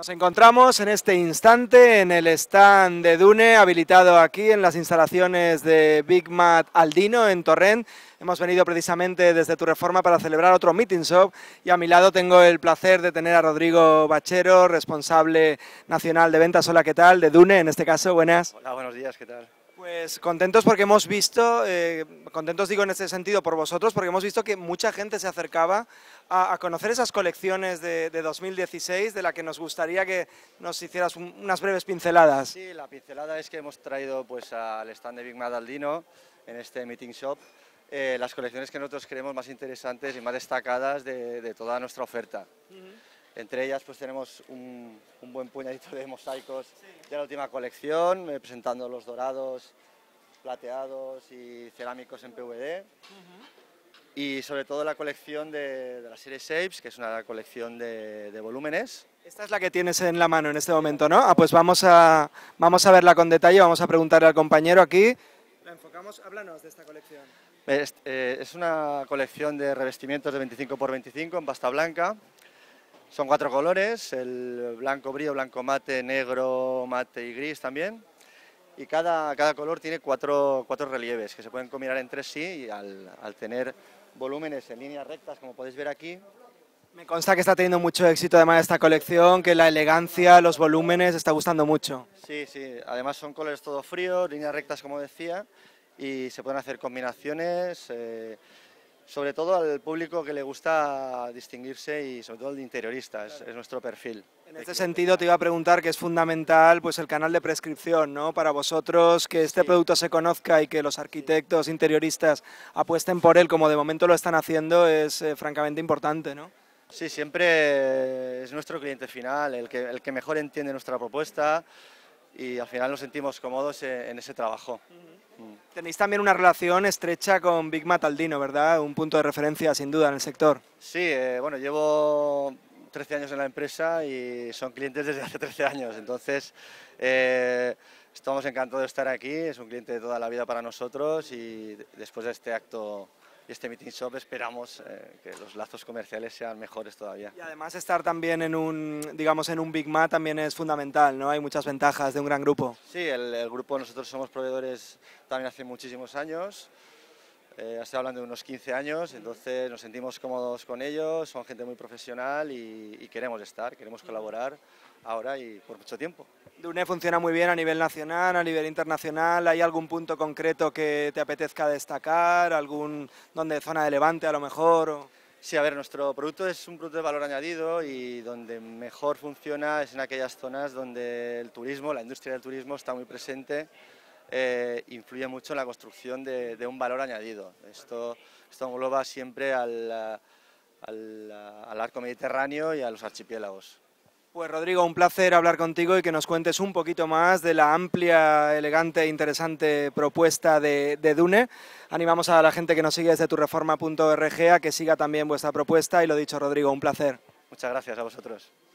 Nos encontramos en este instante en el stand de Dune, habilitado aquí en las instalaciones de Big Mat Aldino en Torrent. Hemos venido precisamente desde Tu Reforma para celebrar otro Meeting Shop y a mi lado tengo el placer de tener a Rodrigo Bachero, responsable nacional de ventas. Hola, ¿qué tal? De Dune, en este caso, buenas. Hola, buenos días, ¿qué tal? Pues contentos porque hemos visto, eh, contentos digo en este sentido por vosotros, porque hemos visto que mucha gente se acercaba a, conocer esas colecciones de, 2016, de la que nos gustaría que nos hicieras unas breves pinceladas. Sí, la pincelada es que hemos traído pues, al stand de Big Madaldino, en este meeting shop, eh, las colecciones que nosotros creemos más interesantes y más destacadas de, toda nuestra oferta. Entre ellas pues tenemos un, buen puñadito de mosaicos de la última colección, eh, presentando los dorados, plateados y cerámicos en PVD. Y sobre todo la colección de, la serie Shapes, que es una colección de, volúmenes. Esta es la que tienes en la mano en este momento, ¿no? Ah, pues vamos a, vamos a verla con detalle, vamos a preguntarle al compañero aquí. La enfocamos, háblanos de esta colección. Es, eh, es una colección de revestimientos de 25 x 25 en pasta blanca, son cuatro colores, el blanco brillo, blanco mate, negro, mate y gris también. Y cada, cada color tiene cuatro, cuatro relieves que se pueden combinar entre sí y al, tener volúmenes en líneas rectas, como podéis ver aquí, me consta que está teniendo mucho éxito además esta colección, que la elegancia, los volúmenes, está gustando mucho. Sí, sí, además son colores todo frío, líneas rectas como decía, y se pueden hacer combinaciones, eh, sobre todo al público que le gusta distinguirse y sobre todo al interiorista, es, nuestro perfil. En este sentido te iba a preguntar que es fundamental pues el canal de prescripción, ¿no? Para vosotros que este producto se conozca y que los arquitectos interioristas apuesten por él como de momento lo están haciendo es eh, francamente importante, ¿no? Sí, siempre eh, es nuestro cliente final, el que, el que mejor entiende nuestra propuesta, y al final nos sentimos cómodos en ese trabajo. Mm. Tenéis también una relación estrecha con Big Mataldino, ¿verdad? Un punto de referencia sin duda en el sector. Sí, eh, bueno, llevo 13 años en la empresa y son clientes desde hace 13 años, entonces eh, estamos encantados de estar aquí, es un cliente de toda la vida para nosotros y después de este acto y este Meeting Shop esperamos eh, que los lazos comerciales sean mejores todavía. Y además estar también en un, digamos, en un Big Mac también es fundamental, ¿no? Hay muchas ventajas de un gran grupo. Sí, el, el grupo, nosotros somos proveedores también hace muchísimos años, eh, hablando de unos 15 años, entonces nos sentimos cómodos con ellos, son gente muy profesional y, queremos estar, queremos colaborar ahora y por mucho tiempo. DUNE funciona muy bien a nivel nacional, a nivel internacional. ¿Hay algún punto concreto que te apetezca destacar? ¿Algún donde zona de levante a lo mejor? Sí, a ver, nuestro producto es un producto de valor añadido y donde mejor funciona es en aquellas zonas donde el turismo, la industria del turismo está muy presente eh, influye mucho en la construcción de, un valor añadido. Esto, esto engloba siempre al, al, arco mediterráneo y a los archipiélagos. Pues Rodrigo, un placer hablar contigo y que nos cuentes un poquito más de la amplia, elegante e interesante propuesta de, de, Dune. Animamos a la gente que nos sigue desde turreforma.org a que siga también vuestra propuesta y lo dicho Rodrigo, un placer. Muchas gracias a vosotros.